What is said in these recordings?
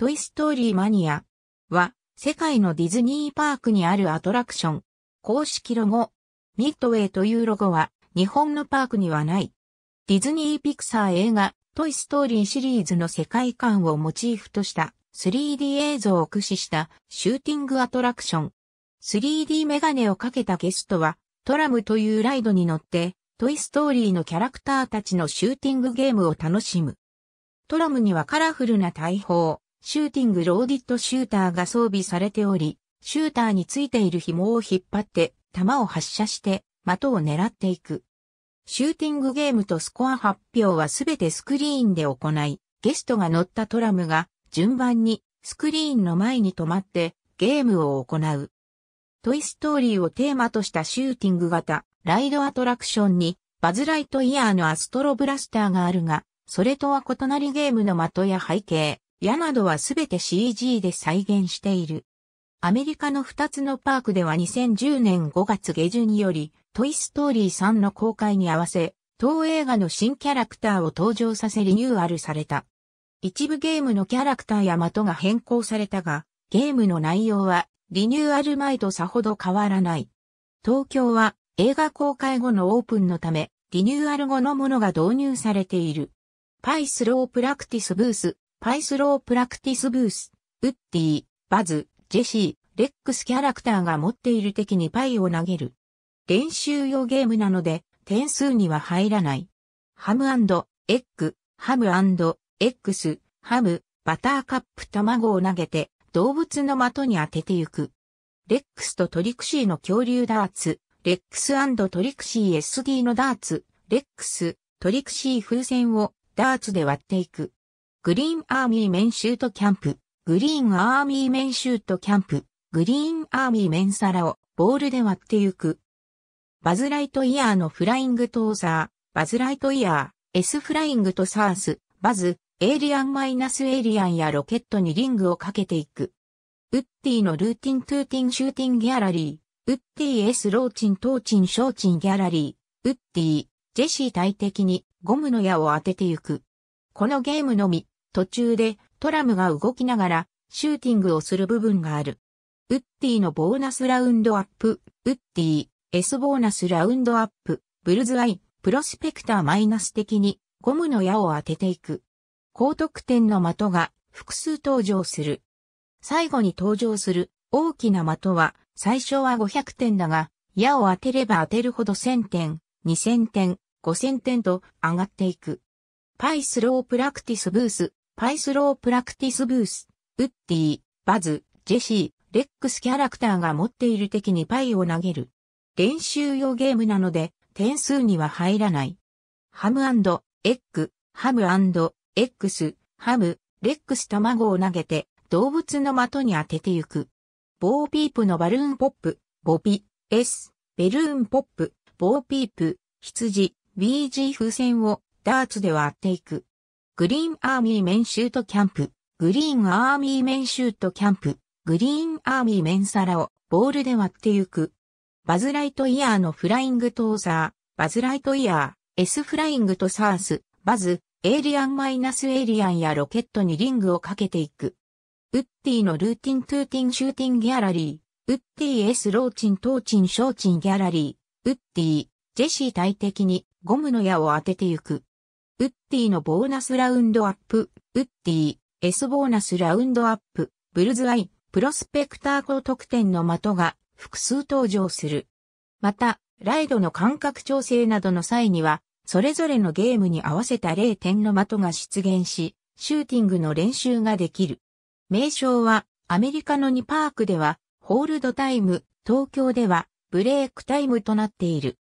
トイストーリーマニアは世界のディズニーパークにあるアトラクション。公式ロゴ。ミッドウェイというロゴは日本のパークにはない。ディズニーピクサー映画トイストーリーシリーズの世界観をモチーフとした 3D 映像を駆使したシューティングアトラクション。3D メガネをかけたゲストはトラムというライドに乗ってトイストーリーのキャラクターたちのシューティングゲームを楽しむ。トラムにはカラフルな大砲、シューティングローディットシューターが装備されており、シューターについている紐を引っ張って、弾を発射して、的を狙っていく。シューティングゲームとスコア発表はすべてスクリーンで行い、ゲストが乗ったトラムが順番にスクリーンの前に止まってゲームを行う。トイストーリーをテーマとしたシューティング型ライドアトラクションにバズライトイヤーのアストロブラスターがあるが、それとは異なりゲームの的や背景、矢などはすべて CG で再現している。アメリカの2つのパークでは2010年5月下旬により、トイストーリー3の公開に合わせ、当映画の新キャラクターを登場させリニューアルされた。一部ゲームのキャラクターや的が変更されたが、ゲームの内容はリニューアル前とさほど変わらない。東京は映画公開後のオープンのため、リニューアル後のものが導入されている。パイスロープラクティスブースパイスロープラクティスブース、ウッディ、バズ、ジェシー、レックスキャラクターが持っている敵にパイを投げる。練習用ゲームなので、点数には入らない。ハムエッグ、ハムエックス、ハム、バターカップ卵を投げて、動物の的に当ててゆく。レックスとトリクシーの恐竜ダーツ、レックストリクシー SD のダーツ、レックス、トリクシー風船をダーツで割っていく。グリーンアーミーメンシュートキャンプ、グリーンアーミーメンシュートキャンプ、グリーンアーミーメンサラをボールで割ってゆく。バズライトイヤーのフライングトーザー、バズライトイヤー、S フライングとサース、バズ、エイリアンマイナスエイリアンやロケットにリングをかけていく。ウッディのルーティントゥーティンシューティンギャラリー、ウッディ S ローチントーチンショーチンギャラリー、ウッディ、ジェシー大敵にゴムの矢を当ててゆく。このゲームのみ、途中でトラムが動きながらシューティングをする部分がある。ウッディのボーナスラウンドアップ、ウッディ、S ボーナスラウンドアップ、ブルズアイ、プロスペクターマイナス的にゴムの矢を当てていく。高得点の的が複数登場する。最後に登場する大きな的は最初は500点だが、矢を当てれば当てるほど1000点、2000点、5000点と上がっていく。パイスロープラクティスブースパイスロープラクティスブース、ウッディ、バズ、ジェシー、レックスキャラクターが持っている敵にパイを投げる。練習用ゲームなので、点数には入らない。ハムエッグ、ハムエッグス、ハム、レックス卵を投げて、動物の的に当ててゆく。ボーピープのバルーンポップ、ボビ、S、ベルーンポップ、ボーピープ、羊、BG 風船をダーツで割っていく。グリーンアーミーメンシュートキャンプ、グリーンアーミーメンシュートキャンプ、グリーンアーミーメンサラをボールで割ってゆく。バズライトイヤーのフライングトーザー、バズライトイヤー、S フライングとサース、バズ、エイリアンマイナスエイリアンやロケットにリングをかけていく。ウッディのルーティントゥーティンシューティンギャラリー、ウッディ S ローチントーチンショーチンギャラリー、ウッディ、ジェシー大敵にゴムの矢を当ててゆく。ウッディのボーナスラウンドアップ、ウッディ、S ボーナスラウンドアップ、ブルズアイ、プロスペクター高得点の的が複数登場する。また、ライドの間隔調整などの際には、それぞれのゲームに合わせた0点の的が出現し、シューティングの練習ができる。名称は、アメリカの2パークでは、ホールドタイム、東京では、ブレークタイムとなっている。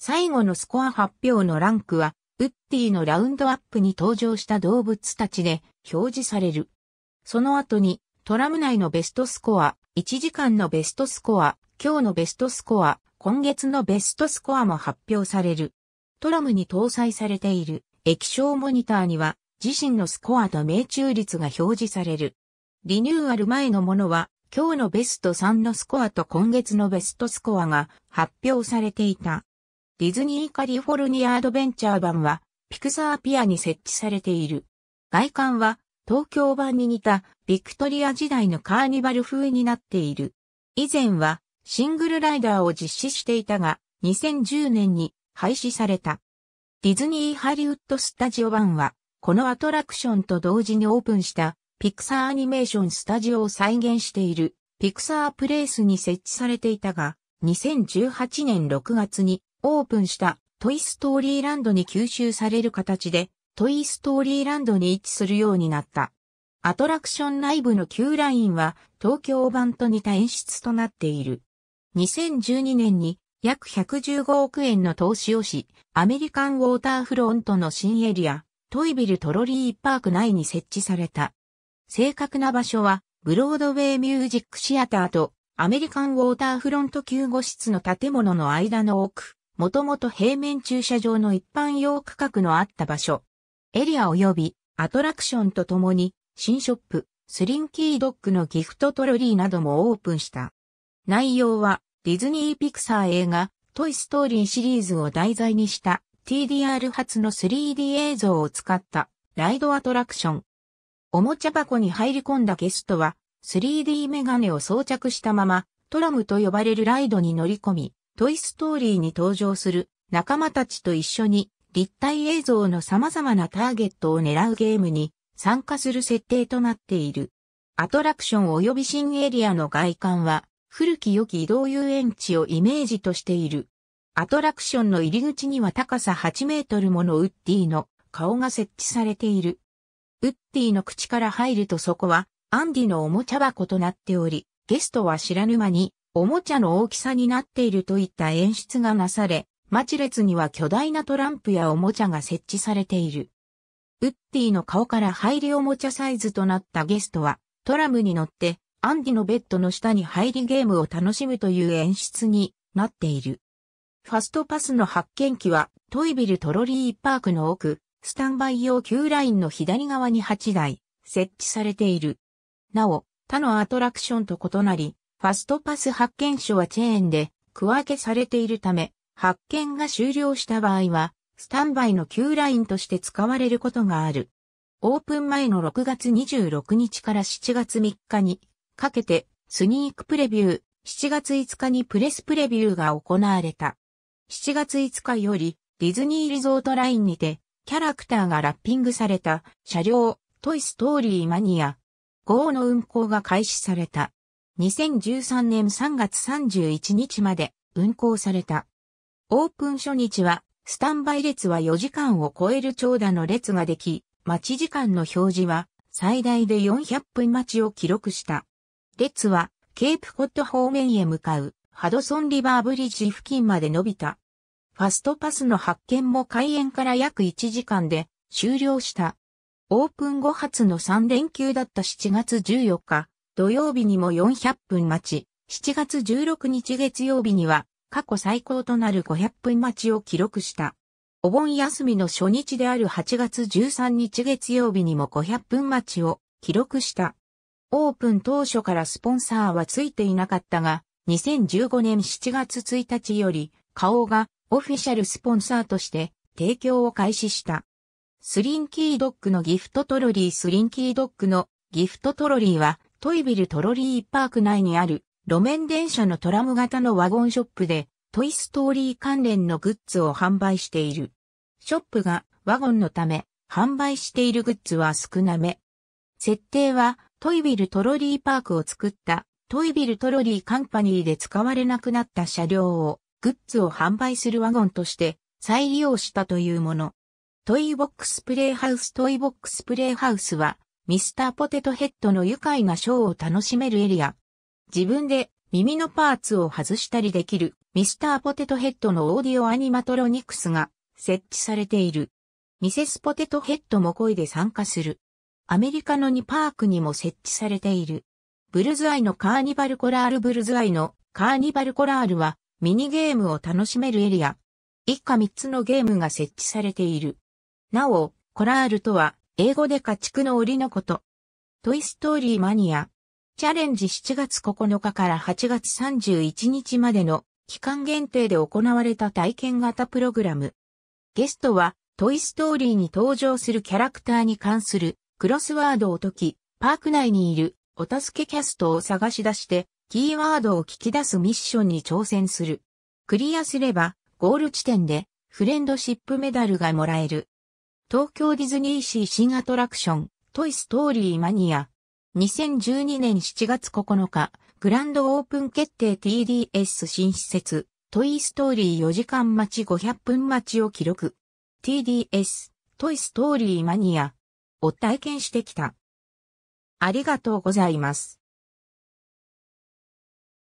最後のスコア発表のランクは、ティのラウンドアップに登場した動物たちで表示される。その後にトラム内のベストスコア、1時間のベストスコア、今日のベストスコア、今月のベストスコアも発表される。トラムに搭載されている液晶モニターには自身のスコアと命中率が表示される。リニューアル前のものは今日のベスト3のスコアと今月のベストスコアが発表されていた。ディズニーカリフォルニアアドベンチャー版はピクサーピアに設置されている。外観は東京版に似たビクトリア時代のカーニバル風になっている。以前はシングルライダーを実施していたが2010年に廃止された。ディズニーハリウッドスタジオ版はこのアトラクションと同時にオープンしたピクサーアニメーションスタジオを再現しているピクサープレイスに設置されていたが2018年6月にオープンしたトイストーリーランドに吸収される形で、トイストーリーランドに位置するようになった。アトラクション内部の Q ラインは東京版と似た演出となっている。2012年に約115億円の投資をし、アメリカンウォーターフロントの新エリア、トイビルトロリーパーク内に設置された。正確な場所は、ブロードウェイミュージックシアターとアメリカンウォーターフロント救護室の建物の間の奥。もともと平面駐車場の一般用区画のあった場所。エリア及びアトラクションとともに、新ショップ、スリンキードッグのギフトトロリーなどもオープンした。内容は、ディズニー・ピクサー映画、トイ・ストーリーシリーズを題材にした TDR 発の 3D 映像を使ったライドアトラクション。おもちゃ箱に入り込んだゲストは 3D メガネを装着したままトラムと呼ばれるライドに乗り込み、トイストーリーに登場する仲間たちと一緒に立体映像の様々なターゲットを狙うゲームに参加する設定となっている。アトラクション及び新エリアの外観は古き良き移動遊園地をイメージとしている。アトラクションの入り口には高さ8メートルものウッディの顔が設置されている。ウッディの口から入るとそこはアンディのおもちゃ箱となっており、ゲストは知らぬ間におもちゃの大きさになっているといった演出がなされ、ち列には巨大なトランプやおもちゃが設置されている。ウッディの顔から入りおもちゃサイズとなったゲストは、トラムに乗って、アンディのベッドの下に入りゲームを楽しむという演出になっている。ファストパスの発見機は、トイビルトロリーパークの奥、スタンバイ用 Q ラインの左側に8台、設置されている。なお、他のアトラクションと異なり、ファストパス発券所はチェーンで区分けされているため、発券が終了した場合は、スタンバイの Q ラインとして使われることがある。オープン前の6月26日から7月3日にかけてスニークプレビュー、7月5日にプレスプレビューが行われた。7月5日よりディズニーリゾートラインにてキャラクターがラッピングされた車両トイストーリーマニア号の運行が開始された。2013年3月31日まで運行された。オープン初日は、スタンバイ列は4時間を超える長蛇の列ができ、待ち時間の表示は最大で400分待ちを記録した。列はケープコット方面へ向かうハドソンリバーブリッジ付近まで伸びた。ファストパスの発見も開園から約1時間で終了した。オープン後初の3連休だった7月14日、土曜日にも400分待ち、7月16日月曜日には過去最高となる500分待ちを記録した。お盆休みの初日である8月13日月曜日にも500分待ちを記録した。オープン当初からスポンサーはついていなかったが、2015年7月1日より、花王がオフィシャルスポンサーとして提供を開始した。スリンキードッグのギフトトロリースリンキードッグのギフトトロリーはトイビルトロリーパーク内にある路面電車のトラム型のワゴンショップでトイストーリー関連のグッズを販売している。ショップがワゴンのため販売しているグッズは少なめ。設定はトイビルトロリーパークを作ったトイビルトロリーカンパニーで使われなくなった車両をグッズを販売するワゴンとして再利用したというもの。トイボックスプレイハウストイボックスプレイハウスはミスターポテトヘッドの愉快なショーを楽しめるエリア。自分で耳のパーツを外したりできるミスターポテトヘッドのオーディオアニマトロニクスが設置されている。ミセスポテトヘッドも声で参加する。アメリカの2パークにも設置されている。ブルズアイのカーニバルコラールブルズアイのカーニバルコラールはミニゲームを楽しめるエリア。以下3つのゲームが設置されている。なお、コラールとは英語で家畜の檻のこと。トイストーリーマニア。チャレンジ7月9日から8月31日までの期間限定で行われた体験型プログラム。ゲストはトイストーリーに登場するキャラクターに関するクロスワードを解き、パーク内にいるお助けキャストを探し出してキーワードを聞き出すミッションに挑戦する。クリアすればゴール地点でフレンドシップメダルがもらえる。東京ディズニーシー新アトラクション、トイストーリーマニア。2012年7月9日、グランドオープン決定 TDS 新施設、トイストーリー4時間待ち500分待ちを記録。TDS、トイストーリーマニアを体験してきた。ありがとうございます。